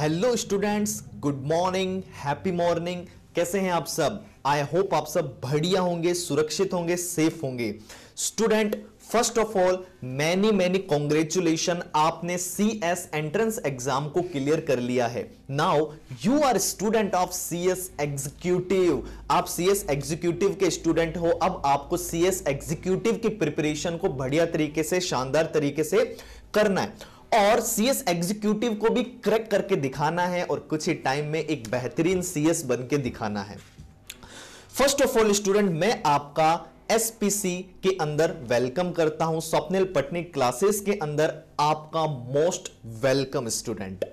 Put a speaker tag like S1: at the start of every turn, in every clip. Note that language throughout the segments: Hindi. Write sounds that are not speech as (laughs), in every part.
S1: hello students good morning happy morning कैसे हैं आप सब आई होप आप सब बढ़िया होंगे सुरक्षित होंगे सेफ होंगे student first of all many many congratulation आपने सी एस एंट्रेंस एग्जाम को क्लियर कर लिया है now you are student of C S executive आप सी एस एग्जीक्यूटिव के स्टूडेंट हो अब आपको सी एस एग्जीक्यूटिव की प्रिपरेशन को बढ़िया तरीके से शानदार तरीके से करना है और सीएस एग्जीक्यूटिव को भी क्रैक करके दिखाना है और कुछ ही टाइम में एक बेहतरीन सीएस बन के दिखाना है फर्स्ट ऑफ ऑल स्टूडेंट मैं आपका एसपीसी के अंदर वेलकम करता हूं स्वप्निल पटनी क्लासेस के अंदर आपका मोस्ट वेलकम स्टूडेंट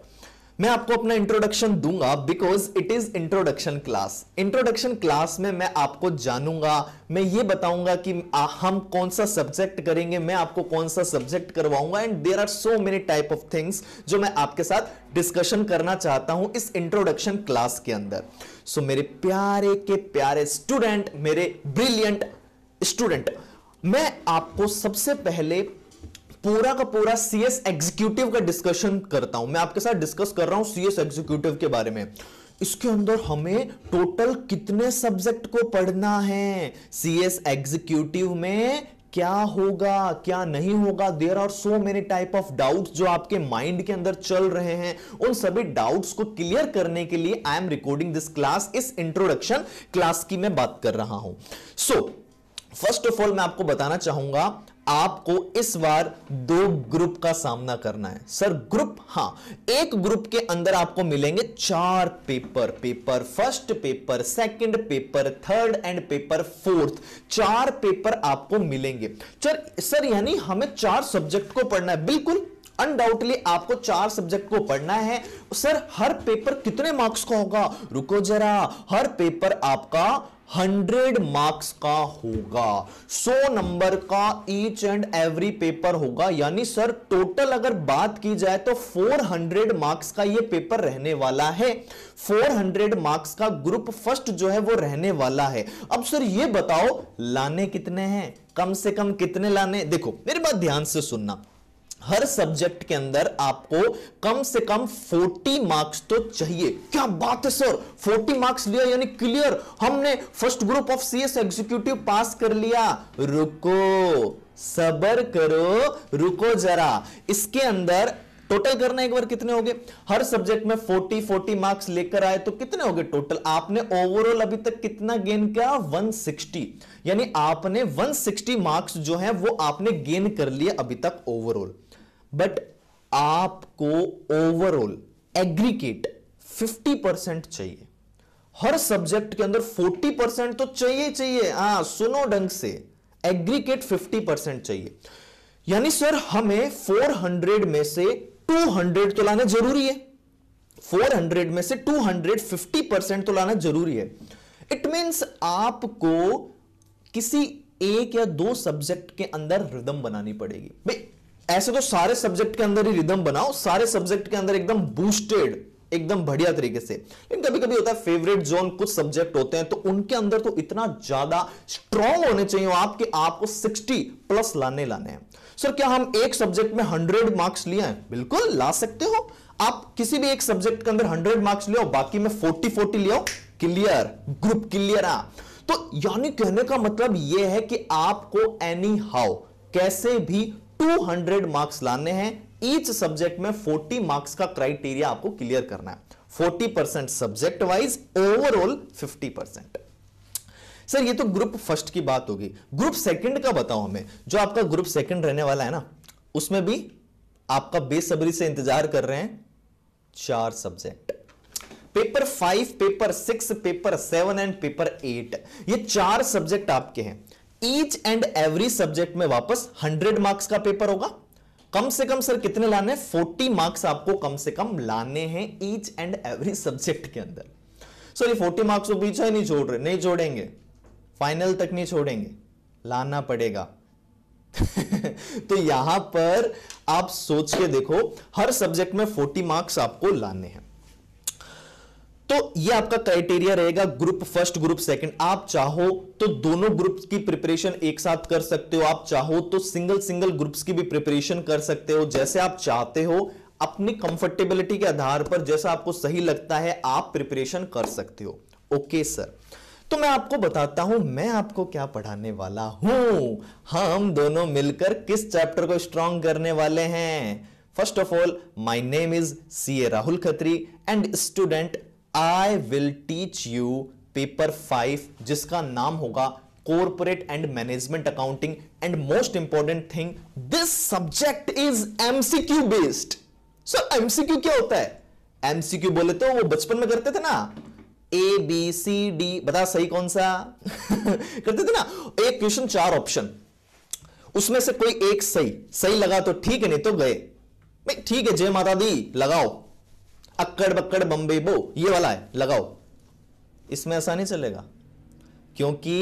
S1: मैं आपको अपना इंट्रोडक्शन दूंगा because it is introduction class introduction class में मैं आपको जानूंगा मैं ये बताऊंगा कि हम कौन सा सब्जेक्ट करेंगे मैं आपको कौन सा सब्जेक्ट करवाऊंगा and there are so many type of things जो मैं आपके साथ डिस्कशन करना चाहता हूं इस इंट्रोडक्शन क्लास के अंदर सो so, मेरे प्यारे के प्यारे स्टूडेंट मेरे ब्रिलियंट स्टूडेंट मैं आपको सबसे पहले पूरा का पूरा सीएस एग्जीक्यूटिव का डिस्कशन करता हूं मैं आपके साथ डिस्कस कर रहा हूं सीएस एग्जीक्यूटिव के बारे में इसके अंदर हमें टोटल कितने सब्जेक्ट को पढ़ना है सीएस एग्जीक्यूटिव में क्या होगा क्या नहीं होगा there are so many type of doubts जो आपके माइंड के अंदर चल रहे हैं उन सभी डाउट्स को क्लियर करने के लिए I am recording this class इस इंट्रोडक्शन क्लास की मैं बात कर रहा हूं सो फर्स्ट ऑफ ऑल मैं आपको बताना चाहूंगा आपको इस बार दो ग्रुप का सामना करना है सर ग्रुप हां एक ग्रुप के अंदर आपको मिलेंगे चार paper paper first paper second paper third and paper fourth चार पेपर आपको मिलेंगे सर सर यानी हमें चार सब्जेक्ट को पढ़ना है बिल्कुल अनडाउटली आपको चार सब्जेक्ट को पढ़ना है सर हर पेपर कितने मार्क्स का होगा रुको जरा हर पेपर आपका हंड्रेड मार्क्स का होगा सौ नंबर का ईच एंड एवरी पेपर होगा यानी सर टोटल अगर बात की जाए तो फोर हंड्रेड मार्क्स का ये पेपर रहने वाला है फोर हंड्रेड मार्क्स का ग्रुप फर्स्ट जो है वो रहने वाला है अब सर ये बताओ लाने कितने हैं कम से कम कितने लाने देखो मेरे बात ध्यान से सुनना हर सब्जेक्ट के अंदर आपको कम से कम 40 मार्क्स तो चाहिए क्या बात है सर 40 मार्क्स लिया यानी क्लियर हमने first group of CS executive pass कर लिया रुको सबर करो रुको जरा इसके अंदर टोटल करना एक बार कितने हो गए हर सब्जेक्ट में 40 40 मार्क्स लेकर आए तो कितने हो गए टोटल आपने ओवरऑल अभी तक कितना गेन किया 160 यानी आपने 160 मार्क्स जो है वो आपने गेन कर लिए अभी तक ओवरऑल बट आपको ओवरऑल एग्रीकेट 50 परसेंट चाहिए हर सब्जेक्ट के अंदर 40 परसेंट तो चाहिए चाहिए हाँ सुनो ढंग से एग्रीकेट 50 परसेंट चाहिए यानी सर हमें 400 में से 200 तो लाना जरूरी है 400 में से 50 परसेंट तो लाना जरूरी है इट मीन्स आपको किसी एक या दो सब्जेक्ट के अंदर रिदम बनानी पड़ेगी भाई ऐसे तो सारे सब्जेक्ट के अंदर ही रिदम बनाओ सारे सब्जेक्ट के अंदर एकदम बूस्टेड एकदम बढ़िया तरीके से लेकिन कभी कभी होता है फेवरेट जोन कुछ सब्जेक्ट होते हैं तो उनके अंदर तो इतना ज्यादा स्ट्रॉन्ग होने चाहिए आप कि आपको 60 प्लस लाने लाने हैं सर क्या हम एक सब्जेक्ट में 100 मार्क्स लिए हैं बिल्कुल ला सकते हो आप किसी भी एक सब्जेक्ट के अंदर 100 मार्क्स ले बाकी में 40 40 ले क्लियर ग्रुप क्लियर आ तो यानी कहने का मतलब यह है कि आपको एनी हाउ कैसे भी 200 मार्क्स लाने हैं ईच सब्जेक्ट में 40 मार्क्स का क्राइटेरिया आपको क्लियर करना है 40 percent subject wise overall 50 percent sir ये तो ग्रुप फर्स्ट की बात होगी ग्रुप सेकंड का बताओ हमें जो आपका ग्रुप सेकंड रहने वाला है ना उसमें भी आपका बेसब्री से इंतजार कर रहे हैं चार subject paper five paper six paper seven and paper eight ये चार सब्जेक्ट आपके हैं ईच एंड एवरी सब्जेक्ट में वापस हंड्रेड मार्क्स का पेपर होगा कम से कम सर कितने लाने हैं फोर्टी मार्क्स आपको कम से कम लाने हैं ईच एंड एवरी सब्जेक्ट के अंदर सर ये फोर्टी मार्क्स को पीछा नहीं जोड़ रहे नहीं जोड़ेंगे फाइनल तक नहीं छोड़ेंगे लाना पड़ेगा (laughs) तो यहां पर आप सोच के देखो हर सब्जेक्ट में फोर्टी मार्क्स आपको लाने हैं तो ये आपका क्राइटेरिया रहेगा ग्रुप फर्स्ट ग्रुप सेकंड आप चाहो तो दोनों ग्रुप्स की प्रिपरेशन एक साथ कर सकते हो आप चाहो तो सिंगल सिंगल ग्रुप्स की भी प्रिपरेशन कर सकते हो जैसे आप चाहते हो अपनी कंफर्टेबिलिटी के आधार पर जैसा आपको सही लगता है आप प्रिपरेशन कर सकते हो ओके सर तो मैं आपको बताता हूं मैं आपको क्या पढ़ाने वाला हूं हम दोनों मिलकर किस चैप्टर को स्ट्रॉन्ग करने वाले हैं first of all my name is C A Rahul Khatri and student I will teach you paper five जिसका नाम होगा corporate and management accounting and most important thing this subject is MCQ based so MCQ क्या होता है एमसीक्यू बोले तो वो बचपन में करते थे ना ए बी सी डी बता सही कौन सा (laughs) करते थे ना एक क्वेश्चन चार ऑप्शन उसमें से कोई एक सही सही लगा तो ठीक है नहीं तो गए ठीक है जय माता दी लगाओ अक्कड़ बक्कड़ बम्बे बो ये वाला है लगाओ इसमें ऐसा नहीं चलेगा क्योंकि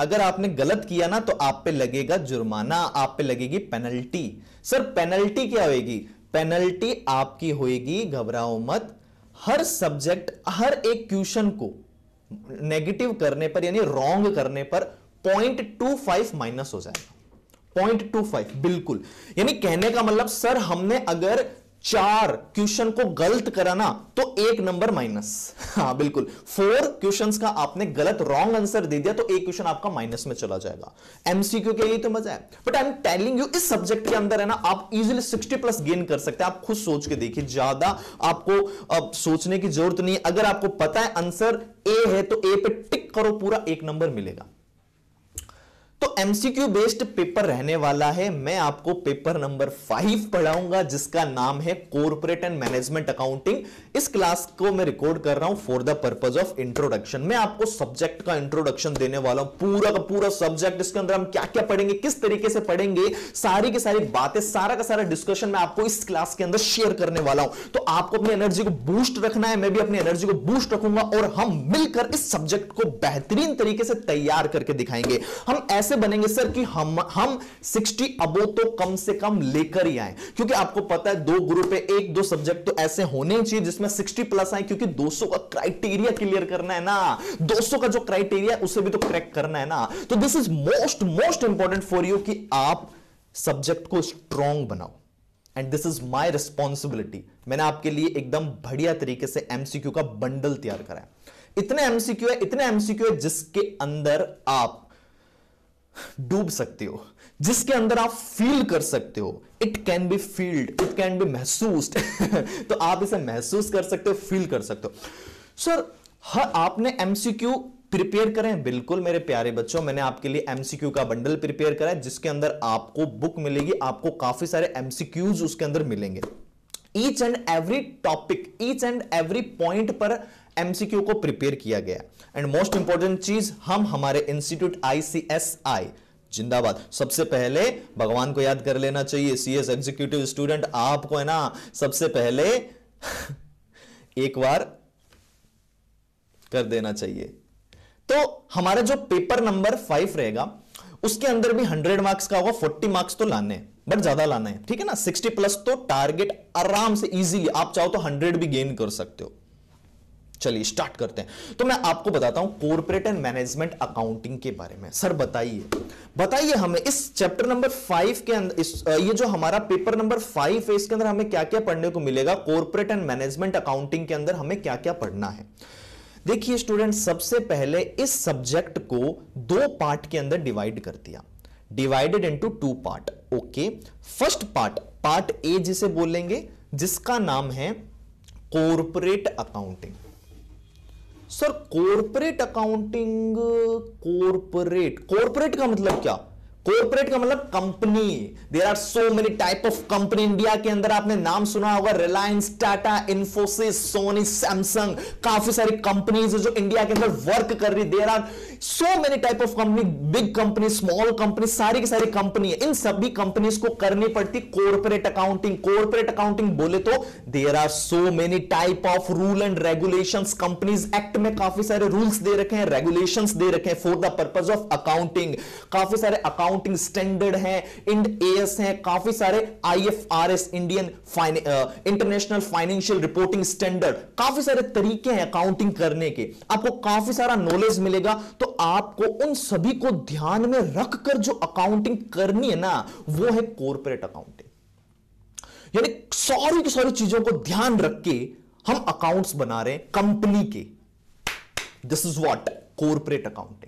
S1: अगर आपने गलत किया ना तो आप पे लगेगा जुर्माना आप पे लगेगी पेनल्टी सर पेनल्टी क्या होगी पेनल्टी आपकी होगी घबराओ मत हर सब्जेक्ट हर एक क्वेश्चन को नेगेटिव करने पर यानी रॉन्ग करने पर पॉइंट टू फाइव माइनस हो जाएगा पॉइंट टू फाइव बिल्कुल यानी कहने का मतलब सर हमने अगर चार क्वेश्चन को गलत कराना तो एक नंबर माइनस हाँ बिल्कुल फोर क्वेश्चंस का आपने गलत रॉन्ग आंसर दे दिया तो एक क्वेश्चन आपका माइनस में चला जाएगा एमसीक्यू के लिए तो मजा है but I am telling you इस सब्जेक्ट के अंदर है ना आप इजिली सिक्सटी प्लस गेन कर सकते हैं आप खुद सोच के देखिए ज्यादा आपको अब सोचने की जरूरत नहीं अगर आपको पता है आंसर ए है तो ए पे टिक करो पूरा एक नंबर मिलेगा तो एमसीक्यू बेस्ड पेपर रहने वाला है मैं आपको पेपर नंबर फाइव पढ़ाऊंगा जिसका नाम है कॉर्पोरेट एंड मैनेजमेंट अकाउंटिंग इस क्लास को मैं रिकॉर्ड कर रहा हूं for the purpose of introduction मैं आपको सब्जेक्ट का इंट्रोडक्शन देने वाला हूं पूरा का पूरा सब्जेक्ट इसके अंदर हम क्या क्या पढ़ेंगे किस तरीके से पढ़ेंगे सारी की सारी बातें सारा का सारा डिस्कशन मैं आपको इस क्लास के अंदर शेयर करने वाला हूं तो आपको अपनी एनर्जी को बूस्ट रखना है मैं भी अपनी एनर्जी को बूस्ट रखूंगा और हम मिलकर इस सब्जेक्ट को बेहतरीन तरीके से तैयार करके दिखाएंगे हम ऐसे कैसे बनेंगे सर कि हम हम 60 अबो तो कम से कम लेकर ही आए क्योंकि आपको पता है दो ग्रुप है एक दो सब्जेक्ट तो ऐसे होने चाहिए जिसमें 60 प्लस आए क्योंकि 200 का क्राइटेरिया क्लियर करना है ना 200 का जो क्राइटेरिया उसे भी तो क्रैक करना है ना तो this is most most important for you कि आप सब्जेक्ट को स्ट्रॉन्ग बनाओ and this is my responsibility मैंने आपके लिए एकदम बढ़िया तरीके से एमसीक्यू का बंडल तैयार कराया इतने एमसीक्यू है इतने एमसीक्यू है जिसके अंदर आप डूब सकते हो जिसके अंदर आप फील कर सकते हो it can be field it can be महसूस (laughs) तो आप इसे महसूस कर सकते हो फील कर सकते हो सर हर आपने एमसीक्यू प्रिपेयर करें बिल्कुल मेरे प्यारे बच्चों मैंने आपके लिए एमसीक्यू का बंडल प्रिपेयर करा है जिसके अंदर आपको बुक मिलेगी आपको काफी सारे एमसीक्यूज उसके अंदर मिलेंगे each and every topic each and every point पर एमसीक्यू को प्रिपेयर किया गया है एंड मोस्ट इंपॉर्टेंट चीज हम हमारे इंस्टीट्यूट आईसीएसआई जिंदाबाद सबसे पहले भगवान को याद कर लेना चाहिए सीएस एग्जीक्यूटिव स्टूडेंट आपको है ना सबसे पहले (laughs) एक बार कर देना चाहिए तो हमारा जो पेपर नंबर फाइव रहेगा उसके अंदर भी हंड्रेड मार्क्स का होगा फोर्टी मार्क्स तो लाने बट ज्यादा लाना है ठीक है ना सिक्सटी प्लस तो टारगेट आराम से इजीली आप चाहो तो हंड्रेड भी गेन कर सकते हो चलिए स्टार्ट करते हैं तो मैं आपको बताता हूं कॉर्पोरेट एंड मैनेजमेंट अकाउंटिंग के बारे में सर बताइए बताइए हमें इस चैप्टर नंबर फाइव के अंदर इस ये जो हमारा पेपर नंबर फाइव है इसके अंदर हमें क्या क्या पढ़ने को मिलेगा कॉर्पोरेट एंड मैनेजमेंट अकाउंटिंग के अंदर हमें क्या क्या पढ़ना है देखिए स्टूडेंट सबसे पहले इस सब्जेक्ट को दो पार्ट के अंदर डिवाइड कर दिया divided into two part okay first part part A जिसे बोलेंगे जिसका नाम है corporate accounting sir corporate accounting corporate corporate का मतलब क्या कॉर्पोरेट का मतलब company there are so many type of company India के अंदर आपने नाम सुना होगा Reliance Tata Infosys Sony Samsung काफी सारी कंपनीज जो इंडिया के अंदर वर्क कर रही there are so many type of company big company small company सारी की सारी कंपनी है इन सभी कंपनीज को करनी पड़ती कॉर्पोरेट अकाउंटिंग कॉर्पोरेट अकाउंटिंग बोले तो there are so many type of rule and regulation companies act में काफी सारे रूल्स दे रखे हैं रेगुलेशन दे रखे हैं for the purpose of accounting काफी सारे अकाउंट अकाउंटिंग स्टैंडर्ड है इंड एस हैं काफी सारे IFRS Indian international financial reporting standard काफी सारे तरीके हैं अकाउंटिंग करने के आपको काफी सारा नॉलेज मिलेगा तो आपको उन सभी को ध्यान में रखकर जो अकाउंटिंग करनी है ना वो है कॉर्पोरेट अकाउंटिंग यानी सारी की सारी चीजों को ध्यान रख के हम अकाउंट्स बना रहे हैं कंपनी के this is what corporate accounting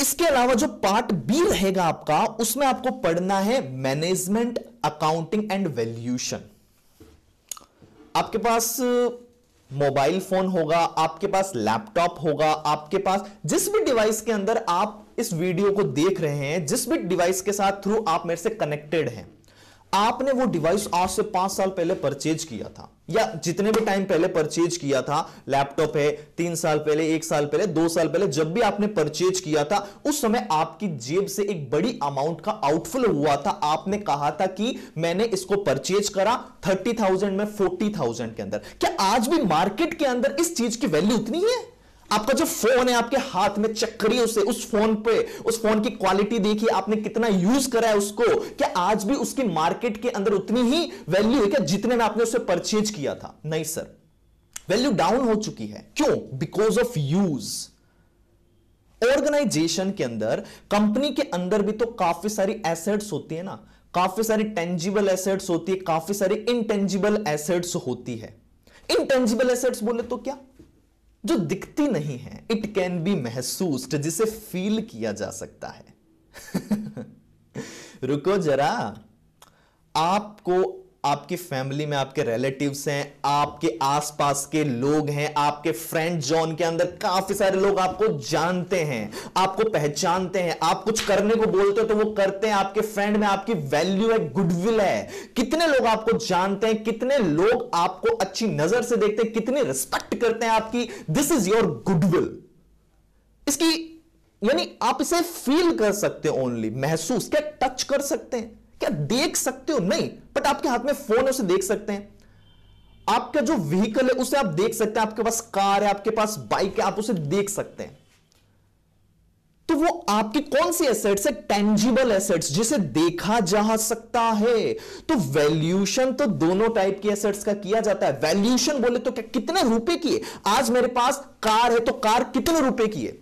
S1: इसके अलावा जो पार्ट बी रहेगा आपका उसमें आपको पढ़ना है मैनेजमेंट अकाउंटिंग एंड वैल्यूशन आपके पास मोबाइल uh, फोन होगा आपके पास लैपटॉप होगा आपके पास जिस भी डिवाइस के अंदर आप इस वीडियो को देख रहे हैं जिस भी डिवाइस के साथ थ्रू आप मेरे से कनेक्टेड हैं आपने वो डिवाइस आज से पांच साल पहले परचेज किया था या जितने भी टाइम पहले परचेज किया था लैपटॉप है तीन साल पहले एक साल पहले दो साल पहले जब भी आपने परचेज किया था उस समय आपकी जेब से एक बड़ी अमाउंट का आउटफ्लो हुआ था आपने कहा था कि मैंने इसको परचेज करा थर्टी थाउजेंड में फोर्टी थाउजेंड के अंदर क्या आज भी मार्केट के अंदर इस चीज की वैल्यू उतनी है आपका जो फोन है आपके हाथ में चक्रियों से उस फोन पे उस फोन की क्वालिटी देखिए आपने कितना यूज करा है उसको क्या आज भी उसकी मार्केट के अंदर उतनी ही वैल्यू है क्या जितने में आपने उसे परचेज किया था नहीं सर वैल्यू डाउन हो चुकी है क्यों बिकॉज ऑफ यूज ऑर्गेनाइजेशन के अंदर कंपनी के अंदर भी तो काफी सारी एसेट्स होती है ना काफी सारी टेंजिबल एसेट्स होती है काफी सारी इनटेंजिबल एसेट्स होती है इनटेंजिबल एसेट्स बोले तो क्या जो दिखती नहीं है इट कैन बी महसूस जिसे फील किया जा सकता है (laughs) रुको जरा आपको आपकी फैमिली में आपके रिलेटिव्स हैं आपके आसपास के लोग हैं आपके फ्रेंड जोन के अंदर काफी सारे लोग आपको जानते हैं आपको पहचानते हैं आप कुछ करने को बोलते हो तो वो करते हैं आपके फ्रेंड में आपकी वैल्यू है गुडविल है कितने लोग आपको जानते हैं कितने लोग आपको अच्छी नजर से देखते हैं कितनी रिस्पेक्ट करते हैं आपकी दिस इज योर गुडविल इसकी यानी आप इसे फील कर सकते हैं ओनली महसूस क्या टच कर सकते हैं क्या देख सकते हो नहीं बट आपके हाथ में फोन है उसे देख सकते हैं आपका जो व्हीकल है उसे आप देख सकते हैं आपके पास कार है आपके पास बाइक है आप उसे देख सकते हैं तो वो आपकी कौन सी एसेट्स है टेंजिबल एसेट्स जिसे देखा जा सकता है तो वैल्यूशन तो दोनों टाइप की एसेट्स का किया जाता है वैल्यूशन बोले तो क्या कितने रुपए की है आज मेरे पास कार है तो कार कितने रुपए की है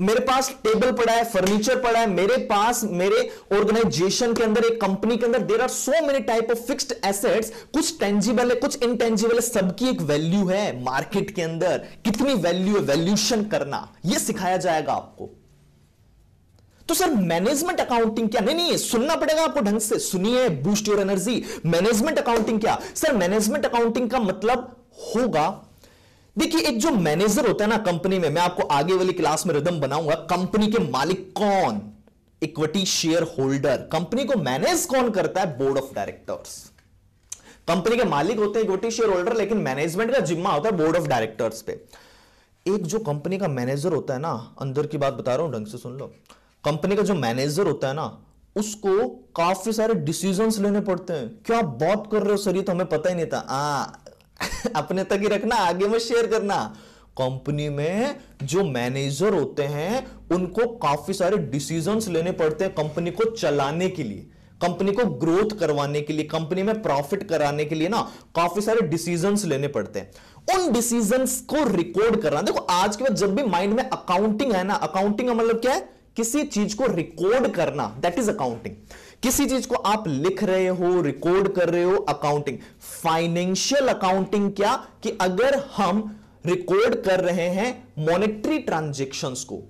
S1: मेरे पास टेबल पड़ा है फर्नीचर पड़ा है मेरे पास मेरे ऑर्गेनाइजेशन के अंदर एक कंपनी के अंदर there are so many type of fixed assets कुछ टेंजिबल है कुछ इनटेंजिबल है सबकी एक वैल्यू है मार्केट के अंदर कितनी वैल्यू है वैल्यूशन करना यह सिखाया जाएगा आपको तो सर मैनेजमेंट अकाउंटिंग क्या नहीं नहीं सुनना पड़ेगा आपको ढंग से सुनिए boost your energy management accounting क्या सर मैनेजमेंट अकाउंटिंग का मतलब होगा देखिए एक जो मैनेजर होता है ना कंपनी में मैं आपको आगे वाली क्लास में रिदम बनाऊंगा कंपनी के मालिक कौन इक्विटी शेयर होल्डर कंपनी को मैनेज कौन करता है बोर्ड ऑफ डायरेक्टर्स कंपनी के मालिक होते हैं इक्विटी शेयर होल्डर लेकिन मैनेजमेंट का जिम्मा होता है बोर्ड ऑफ डायरेक्टर्स पे एक जो कंपनी का मैनेजर होता है ना अंदर की बात बता रहा हूं ढंग से सुन लो कंपनी का जो मैनेजर होता है ना उसको काफी सारे डिसीजन लेने पड़ते हैं क्या आप बहुत कर रहे हो सर ये तो हमें पता ही नहीं था आ हाँ, (laughs) अपने तक ही रखना आगे में शेयर करना कंपनी में जो मैनेजर होते हैं उनको काफी सारे डिसीजंस लेने पड़ते हैं कंपनी को चलाने के लिए कंपनी को ग्रोथ करवाने के लिए कंपनी में प्रॉफिट कराने के लिए ना काफी सारे डिसीजंस लेने पड़ते हैं उन डिसीजंस को रिकॉर्ड करना देखो आज के बाद जब भी माइंड में अकाउंटिंग है ना अकाउंटिंग का मतलब क्या है किसी चीज को रिकॉर्ड करना दैट इज अकाउंटिंग किसी चीज को आप लिख रहे हो रिकॉर्ड कर रहे हो अकाउंटिंग फाइनेंशियल अकाउंटिंग क्या कि अगर हम रिकॉर्ड कर रहे हैं मॉनेटरी ट्रांजेक्शन को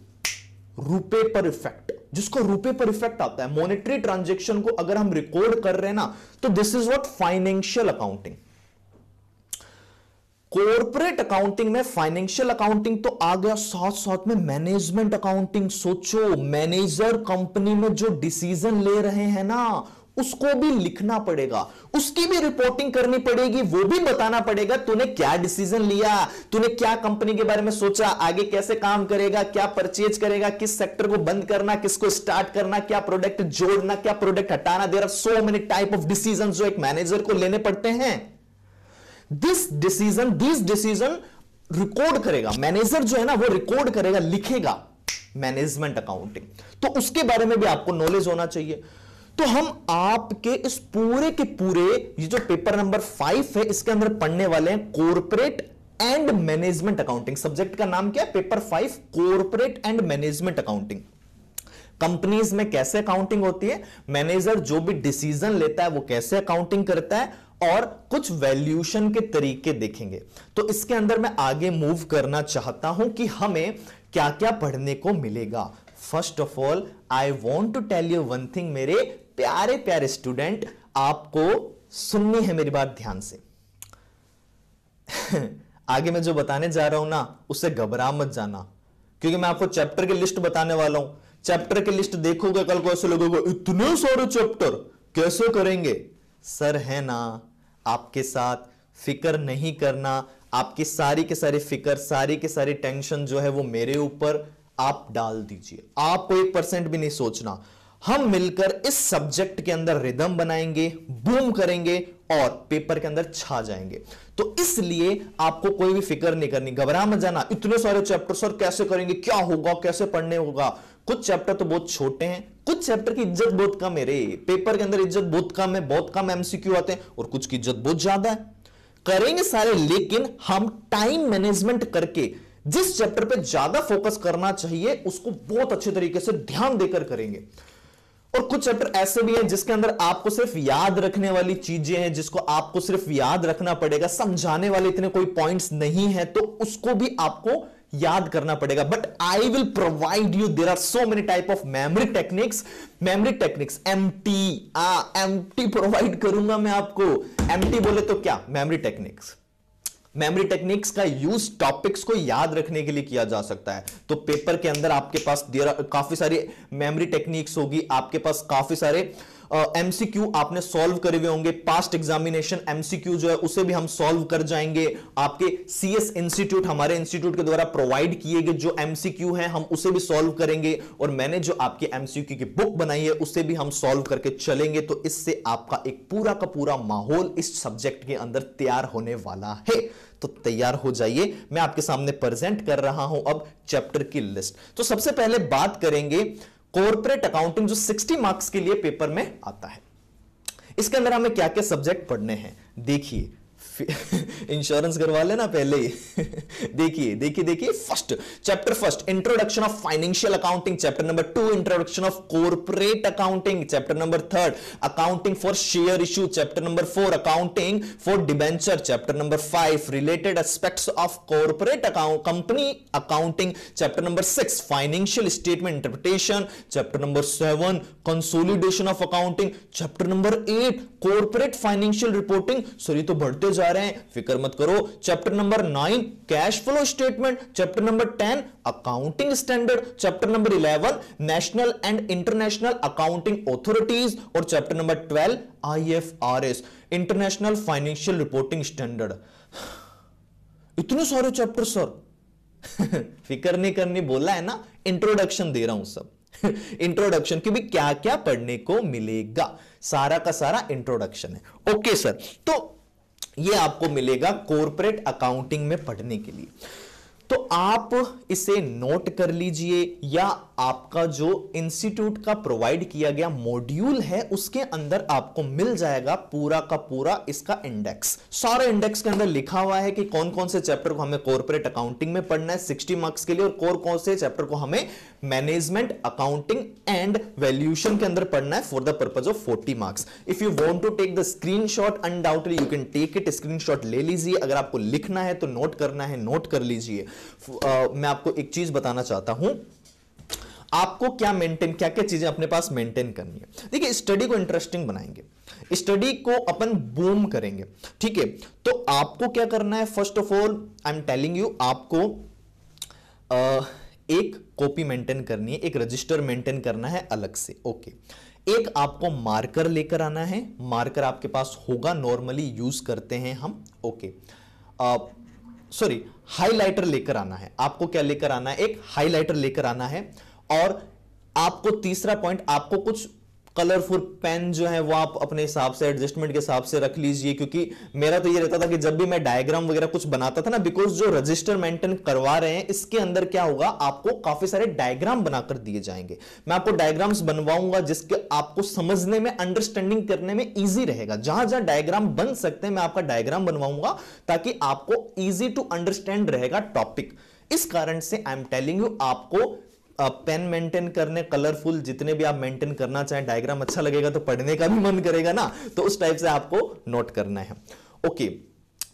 S1: रुपए पर इफेक्ट जिसको रुपए पर इफेक्ट आता है मॉनेटरी ट्रांजेक्शन को अगर हम रिकॉर्ड कर रहे हैं ना तो this is what financial accounting corporate accounting में फाइनेंशियल अकाउंटिंग तो आ गया साथ साथ में मैनेजमेंट अकाउंटिंग सोचो मैनेजर कंपनी में जो डिसीजन ले रहे हैं ना उसको भी लिखना पड़ेगा उसकी भी रिपोर्टिंग करनी पड़ेगी वो भी बताना पड़ेगा तूने क्या डिसीजन लिया तूने क्या कंपनी के बारे में सोचा आगे कैसे काम करेगा क्या परचेज करेगा किस सेक्टर को बंद करना किसको स्टार्ट करना क्या प्रोडक्ट जोड़ना क्या प्रोडक्ट हटाना there are so many type of decision जो एक मैनेजर को लेने पड़ते हैं this decision this decision record करेगा मैनेजर जो है ना वो रिकॉर्ड करेगा लिखेगा मैनेजमेंट अकाउंटिंग तो उसके बारे में भी आपको नॉलेज होना चाहिए तो हम आपके इस पूरे के पूरे ये जो पेपर नंबर फाइव है इसके अंदर पढ़ने वाले हैं corporate and management accounting subject का नाम क्या है paper five corporate and management accounting companies में कैसे अकाउंटिंग होती है मैनेजर जो भी डिसीजन लेता है वो कैसे अकाउंटिंग करता है और कुछ वैल्यूशन के तरीके देखेंगे तो इसके अंदर मैं आगे मूव करना चाहता हूं कि हमें क्या क्या पढ़ने को मिलेगा first of all I want to tell you one thing मेरे प्यारे प्यारे स्टूडेंट आपको सुननी है मेरी बात ध्यान से (laughs) आगे मैं जो बताने जा रहा हूं ना उसे घबरा मत जाना क्योंकि मैं आपको चैप्टर की लिस्ट बताने वाला हूं चैप्टर की लिस्ट देखोगे कल को ऐसे लोगों को इतने सारे चैप्टर कैसे करेंगे सर है ना आपके साथ फिक्र नहीं करना आपकी सारी के सारी फिक्र सारी के सारी टेंशन जो है वो मेरे ऊपर आप डाल दीजिए आपको एक परसेंट भी नहीं सोचना हम मिलकर इस सब्जेक्ट के अंदर रिदम बनाएंगे बूम करेंगे और पेपर के अंदर छा जाएंगे तो इसलिए आपको कोई भी फिक्र नहीं करनी घबरा मत जाना इतने सारे चैप्टर सर कैसे करेंगे क्या होगा कैसे पढ़ने होगा कुछ चैप्टर तो बहुत छोटे हैं कुछ चैप्टर की इज्जत बहुत कम है रे पेपर के अंदर इज्जत बहुत कम है बहुत कम एमसीक्यू आते हैं और कुछ की इज्जत बहुत ज्यादा है करेंगे सारे लेकिन हम टाइम मैनेजमेंट करके जिस चैप्टर पे ज्यादा फोकस करना चाहिए उसको बहुत अच्छे तरीके से ध्यान देकर करेंगे और कुछ चैप्टर ऐसे भी हैं जिसके अंदर आपको सिर्फ याद रखने वाली चीजें हैं जिसको आपको सिर्फ याद रखना पड़ेगा समझाने वाले इतने कोई पॉइंट्स नहीं है तो उसको भी आपको याद करना पड़ेगा but I will provide you there are so many type of memory techniques memory techniques M T M T provide करूंगा मैं आपको एम टी बोले तो क्या मेमरी टेक्निक्स मेमोरी टेक्निक्स का यूज टॉपिक्स को याद रखने के लिए किया जा सकता है तो पेपर के अंदर आपके पास काफी सारी मेमोरी टेक्निक्स होगी आपके पास काफी सारे एमसीक्यू uh, आपने सॉल्व करे हुए होंगे पास्ट एग्जामिनेशन एमसीक्यू जो है उसे भी हम सॉल्व कर जाएंगे आपके सीएस इंस्टीट्यूट हमारे इंस्टीट्यूट के द्वारा प्रोवाइड किए गए जो एमसीक्यू है हम उसे भी सॉल्व करेंगे और मैंने जो आपके एमसीक्यू की बुक बनाई है उसे भी हम सॉल्व करके चलेंगे तो इससे आपका एक पूरा का पूरा माहौल इस सब्जेक्ट के अंदर तैयार होने वाला है तो तैयार हो जाइए मैं आपके सामने प्रेजेंट कर रहा हूं अब चैप्टर की लिस्ट तो सबसे पहले बात करेंगे कॉर्पोरेट अकाउंटिंग जो 60 मार्क्स के लिए पेपर में आता है इसके अंदर हमें क्या क्या सब्जेक्ट पढ़ने हैं देखिए इंश्योरेंस करवा लेना पहले ही देखिए देखिए देखिए first chapter first introduction of financial accounting chapter number two introduction of corporate accounting chapter number third accounting for share issue chapter number four accounting for debenture chapter number five related aspects of corporate account company accounting chapter number six financial statement interpretation chapter number seven consolidation of accounting chapter number eight corporate financial reporting sorry तो बढ़ते जा जा रहे हैं फिक्र मत करो chapter number nine cash flow statement chapter number ten accounting standard chapter number eleven national and international accounting authorities और chapter number twelve S international financial reporting standard इतने सारे चैप्टर सर (laughs) फिक्र नहीं करनी बोला है ना इंट्रोडक्शन दे रहा हूं सब इंट्रोडक्शन (laughs) की भी क्या क्या पढ़ने को मिलेगा सारा का सारा इंट्रोडक्शन है ओके सर तो ये आपको मिलेगा कॉरपोरेट अकाउंटिंग में पढ़ने के लिए तो आप इसे नोट कर लीजिए या आपका जो इंस्टीट्यूट का प्रोवाइड किया गया मॉड्यूल है उसके अंदर आपको मिल जाएगा पूरा का पूरा इसका इंडेक्स सारे इंडेक्स के अंदर लिखा हुआ है कि कौन कौन से चैप्टर को हमें कॉर्पोरेट अकाउंटिंग में पढ़ना है 60 मार्क्स के लिए और कौन कौन से चैप्टर को हमें मैनेजमेंट अकाउंटिंग एंड वैल्यूशन के अंदर पढ़ना है for the purpose of forty marks if you want to take the screenshot undoubtedly you can take it screen ले लीजिए अगर आपको लिखना है तो नोट करना है नोट कर लीजिए uh, मैं आपको एक चीज बताना चाहता हूं आपको क्या मेंटेन क्या क्या चीजें अपने पास मेंटेन करनी है देखिए स्टडी को इंटरेस्टिंग बनाएंगे स्टडी को अपन बूम करेंगे ठीक है तो आपको क्या करना है first of all I am telling you आपको आ, एक कॉपी मेंटेन करनी है एक रजिस्टर मेंटेन करना है अलग से ओके एक आपको मार्कर लेकर आना है मार्कर आपके पास होगा नॉर्मली यूज करते हैं हम ओके सॉरी हाईलाइटर लेकर आना है आपको क्या लेकर आना है एक हाईलाइटर लेकर आना है और आपको तीसरा पॉइंट आपको कुछ कलरफुल पेन जो है वो आप अपने हिसाब से एडजस्टमेंट के हिसाब से रख लीजिए क्योंकि मेरा तो ये रहता था कि जब भी मैं डायग्राम वगैरह कुछ बनाता था ना बिकॉज जो रजिस्टर मेंटेन करवा रहे हैं इसके अंदर क्या होगा आपको काफी सारे डायग्राम बनाकर दिए जाएंगे मैं आपको डायग्राम्स बनवाऊंगा जिसके आपको समझने में अंडरस्टैंडिंग करने में ईजी रहेगा जहां जहां डायग्राम बन सकते हैं मैं आपका डायग्राम बनवाऊंगा ताकि आपको ईजी टू अंडरस्टैंड रहेगा टॉपिक इस कारण से आई एम टेलिंग यू आपको पेन मेंटेन करने कलरफुल जितने भी आप मेंटेन करना चाहें डायग्राम अच्छा लगेगा तो पढ़ने का भी मन करेगा ना तो उस टाइप से आपको नोट करना है ओके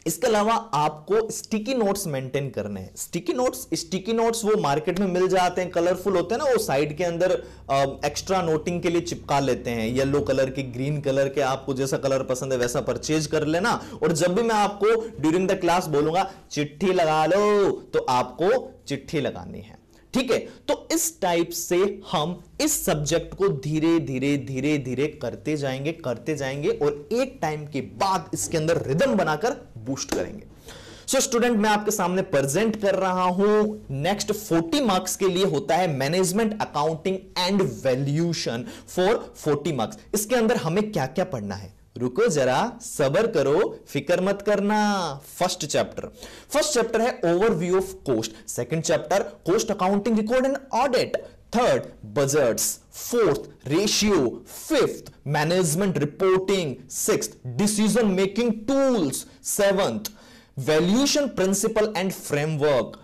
S1: इसके अलावा आपको स्टिकी नोट्स मेंटेन करने हैं स्टिकी नोट्स स्टिकी नोट्स वो मार्केट में मिल जाते हैं कलरफुल होते हैं ना वो साइड के अंदर आ, एक्स्ट्रा नोटिंग के लिए चिपका लेते हैं येलो कलर के ग्रीन कलर के आपको जैसा कलर पसंद है वैसा परचेज कर लेना और जब भी मैं आपको ड्यूरिंग द क्लास बोलूंगा चिट्ठी लगा लो तो आपको चिट्ठी लगानी है ठीक है तो इस टाइप से हम इस सब्जेक्ट को धीरे धीरे धीरे धीरे करते जाएंगे करते जाएंगे और एक टाइम के बाद इसके अंदर रिदम बनाकर बूस्ट करेंगे सो so, स्टूडेंट मैं आपके सामने प्रेजेंट कर रहा हूं नेक्स्ट 40 मार्क्स के लिए होता है management accounting and valuation for 40 marks इसके अंदर हमें क्या क्या पढ़ना है रुको जरा सबर करो फिक्र मत करना फर्स्ट चैप्टर फर्स्ट चैप्टर है overview of cost second chapter cost accounting record and audit third budgets fourth ratio fifth management reporting six decision making tools seventh valuation principle and framework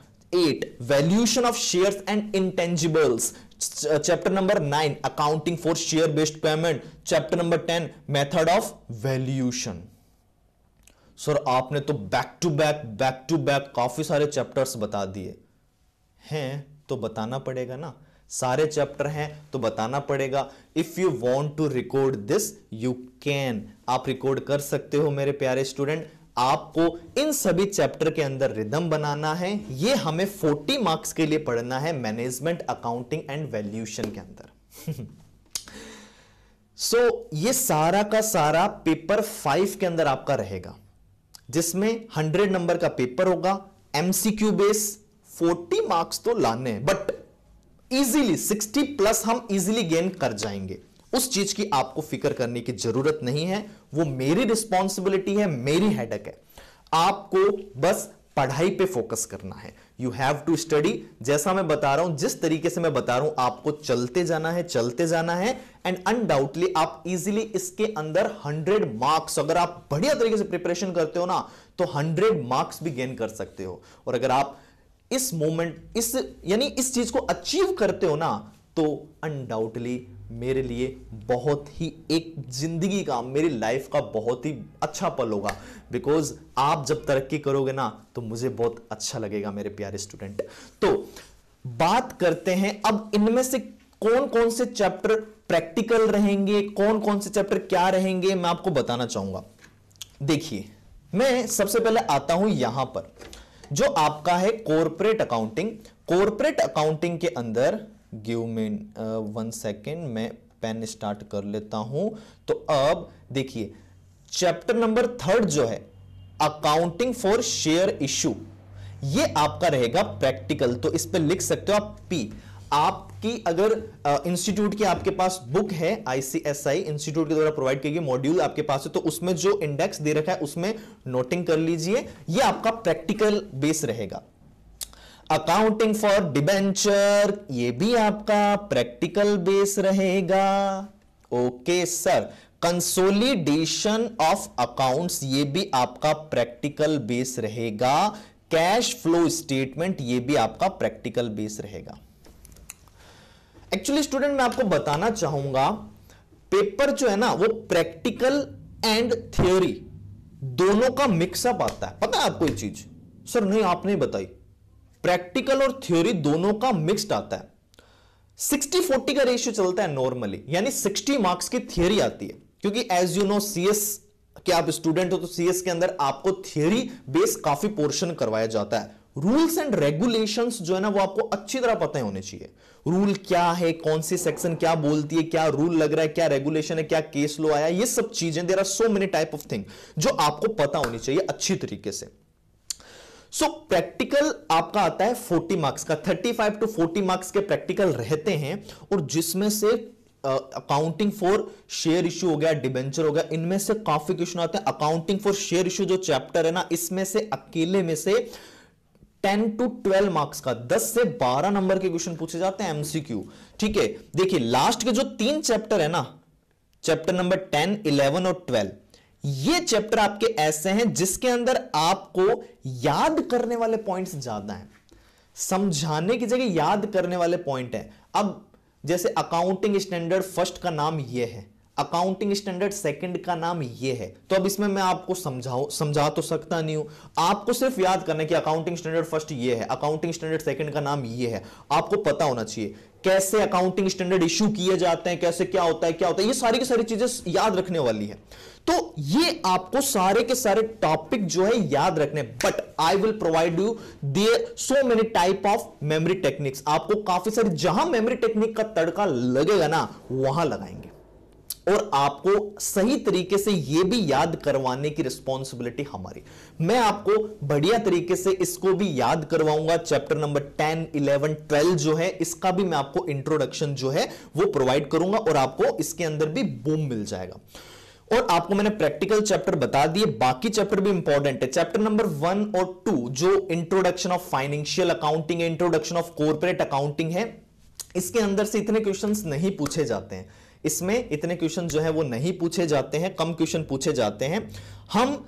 S1: eight valuation of share and intangibles chapter number nine accounting for share based payment chapter number ten method of valuation sir आपने तो back to back back to back काफी सारे चैप्टर्स बता दिए हैं तो बताना पड़ेगा ना सारे चैप्टर हैं तो बताना पड़ेगा if you want to record this you can आप रिकॉर्ड कर सकते हो मेरे प्यारे स्टूडेंट आपको इन सभी चैप्टर के अंदर रिदम बनाना है ये हमें 40 मार्क्स के लिए पढ़ना है मैनेजमेंट अकाउंटिंग एंड वैल्यूशन के अंदर सो (laughs) so, ये सारा का सारा पेपर फाइव के अंदर आपका रहेगा जिसमें हंड्रेड नंबर का पेपर होगा एमसीक्यू बेस 40 मार्क्स तो लाने हैं बट इजीली 60 प्लस हम इजीली गेन कर जाएंगे उस चीज की आपको फिक्र करने की जरूरत नहीं है वो मेरी रिस्पॉन्सिबिलिटी है मेरी हेडक है आपको बस पढ़ाई पे फोकस करना है यू हैव टू स्टडी जैसा मैं बता रहा हूं जिस तरीके से मैं बता रहा हूं आपको चलते जाना है चलते जाना है एंड अनडाउटली आप इजिली इसके अंदर 100 मार्क्स अगर आप बढ़िया तरीके से प्रिपरेशन करते हो ना तो 100 मार्क्स भी गेन कर सकते हो और अगर आप इस मोमेंट इस यानी इस चीज को अचीव करते हो ना तो अनडाउटली मेरे लिए बहुत ही एक ज़िंदगी का मेरी लाइफ का बहुत ही अच्छा पल होगा बिकॉज आप जब तरक्की करोगे ना तो मुझे बहुत अच्छा लगेगा मेरे प्यारे स्टूडेंट तो बात करते हैं अब इनमें से कौन कौन से चैप्टर प्रैक्टिकल रहेंगे कौन कौन से चैप्टर क्या रहेंगे मैं आपको बताना चाहूंगा देखिए मैं सबसे पहले आता हूं यहां पर जो आपका है कॉर्पोरेट अकाउंटिंग कॉर्पोरेट अकाउंटिंग के अंदर गिव मी वन सेकेंड मैं पेन स्टार्ट कर लेता हूं तो अब देखिए चैप्टर नंबर थर्ड जो है अकाउंटिंग फॉर शेयर इशू ये आपका रहेगा प्रैक्टिकल तो इस पर लिख सकते हो आप पी आपकी अगर इंस्टीट्यूट uh, की आपके पास बुक है आईसीएसआई इंस्टीट्यूट के द्वारा प्रोवाइड की गई मॉड्यूल आपके पास है तो उसमें जो इंडेक्स दे रखा है उसमें नोटिंग कर लीजिए ये आपका प्रैक्टिकल बेस रहेगा अकाउंटिंग फॉर डिबेंचर ये भी आपका प्रैक्टिकल बेस रहेगा okay sir consolidation of accounts ये भी आपका प्रैक्टिकल बेस रहेगा कैश फ्लो स्टेटमेंट ये भी आपका प्रैक्टिकल बेस रहेगा एक्चुअली स्टूडेंट मैं आपको बताना चाहूंगा पेपर जो है ना वो प्रैक्टिकल एंड थ्योरी दोनों का मिक्सअप आता है पता है आपको ये चीज सर नहीं आपने बताई प्रैक्टिकल और थ्योरी दोनों का मिक्सड आता है 60 40 का रेशियो चलता है नॉर्मली यानी 60 मार्क्स की थियोरी आती है क्योंकि एज यू नो सीएस के आप स्टूडेंट हो तो सीएस के अंदर आपको थियरी बेस काफी पोर्शन करवाया जाता है रूल्स एंड रेगुलेशन जो है ना वो आपको अच्छी तरह पता होने चाहिए रूल क्या है कौन सी सेक्शन क्या बोलती है क्या रूल लग रहा है क्या रेगुलेशन है क्या केस लो आया ये सब चीजें there are so many type of thing जो आपको पता होनी चाहिए अच्छी तरीके से सो प्रैक्टिकल आपका आता है 40 मार्क्स का 35 टू 40 मार्क्स के प्रैक्टिकल रहते हैं और जिसमें से अकाउंटिंग फॉर शेयर इश्यू हो गया डिबेंचर हो गया इनमें से काफी क्वेश्चन आते हैं अकाउंटिंग फॉर शेयर इश्यू जो चैप्टर है ना इसमें से अकेले में से 10 टू 12 मार्क्स का 10 से 12 नंबर के क्वेश्चन पूछे जाते हैं एमसीक्यू ठीक है देखिए लास्ट के जो तीन चैप्टर है ना चैप्टर नंबर 10, 11 और 12 ये चैप्टर आपके ऐसे हैं जिसके अंदर आपको याद करने वाले पॉइंट्स ज्यादा हैं समझाने की जगह याद करने वाले पॉइंट हैं अब जैसे अकाउंटिंग स्टैंडर्ड फर्स्ट का नाम ये है अकाउंटिंग स्टैंडर्ड सेकंड का नाम ये है तो अब इसमें मैं आपको समझाऊ समझा तो सकता नहीं हूं आपको सिर्फ याद करना है कि अकाउंटिंग स्टैंडर्ड फर्स्ट ये है अकाउंटिंग स्टैंडर्ड सेकंड का नाम ये है आपको पता होना चाहिए कैसे अकाउंटिंग स्टैंडर्ड इश्यू किए जाते हैं कैसे क्या होता है क्या होता है ये सारी की सारी चीजें याद रखने वाली है तो ये आपको सारे के सारे टॉपिक जो है याद रखने but I will provide you there so many type of memory techniques आपको काफी सारे जहां मेमोरी टेक्निक का तड़का लगेगा ना वहां लगाएंगे और आपको सही तरीके से यह भी याद करवाने की रिस्पॉन्सिबिलिटी हमारी मैं आपको बढ़िया तरीके से इसको भी याद करवाऊंगा चैप्टर नंबर 10, 11, 12 जो है इसका भी मैं आपको इंट्रोडक्शन जो है वो प्रोवाइड करूंगा और आपको इसके अंदर भी बूम मिल जाएगा और आपको मैंने प्रैक्टिकल चैप्टर बता दिए बाकी चैप्टर भी इंपॉर्टेंट है चैप्टर नंबर वन और टू जो इंट्रोडक्शन ऑफ फाइनेंशियल अकाउंटिंग है इंट्रोडक्शन ऑफ कॉर्पोरेट अकाउंटिंग है इसके अंदर से इतने क्वेश्चन नहीं पूछे जाते हैं इसमें इतने क्वेश्चन जो है वो नहीं पूछे जाते हैं कम क्वेश्चन पूछे जाते हैं हम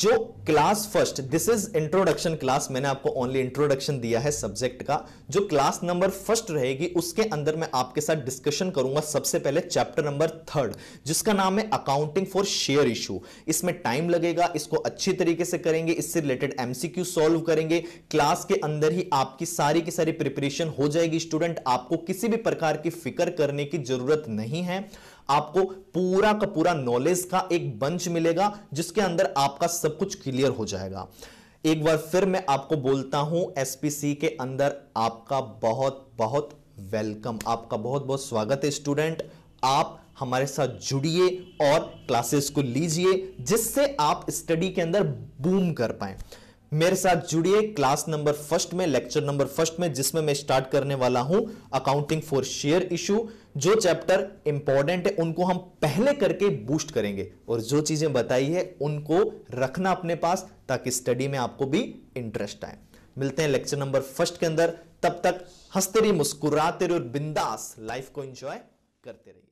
S1: जो class first this is introduction class मैंने आपको ओनली इंट्रोडक्शन दिया है सब्जेक्ट का जो क्लास नंबर फर्स्ट रहेगी उसके अंदर मैं आपके साथ डिस्कशन करूंगा सबसे पहले चैप्टर नंबर थर्ड जिसका नाम है अकाउंटिंग फॉर शेयर इशू इसमें टाइम लगेगा इसको अच्छी तरीके से करेंगे इससे रिलेटेड एमसीक्यू सॉल्व करेंगे क्लास के अंदर ही आपकी सारी की सारी प्रिपरेशन हो जाएगी स्टूडेंट आपको किसी भी प्रकार की फिक्र करने की जरूरत नहीं है आपको पूरा का पूरा नॉलेज का एक बंच मिलेगा जिसके अंदर आपका सब कुछ क्लियर हो जाएगा एक बार फिर मैं आपको बोलता हूं एसपीसी के अंदर आपका बहुत बहुत वेलकम आपका बहुत बहुत स्वागत है स्टूडेंट आप हमारे साथ जुड़िए और क्लासेस को लीजिए जिससे आप स्टडी के अंदर बूम कर पाए मेरे साथ जुड़िए क्लास नंबर फर्स्ट में लेक्चर नंबर फर्स्ट में जिसमें मैं स्टार्ट करने वाला हूं अकाउंटिंग फॉर शेयर इशू जो चैप्टर इंपॉर्टेंट है उनको हम पहले करके बूस्ट करेंगे और जो चीजें बताई है उनको रखना अपने पास ताकि स्टडी में आपको भी इंटरेस्ट आए मिलते हैं लेक्चर नंबर फर्स्ट के अंदर तब तक हंसते रहिए मुस्कुराते रहिए और बिंदास लाइफ को एंजॉय करते रहिए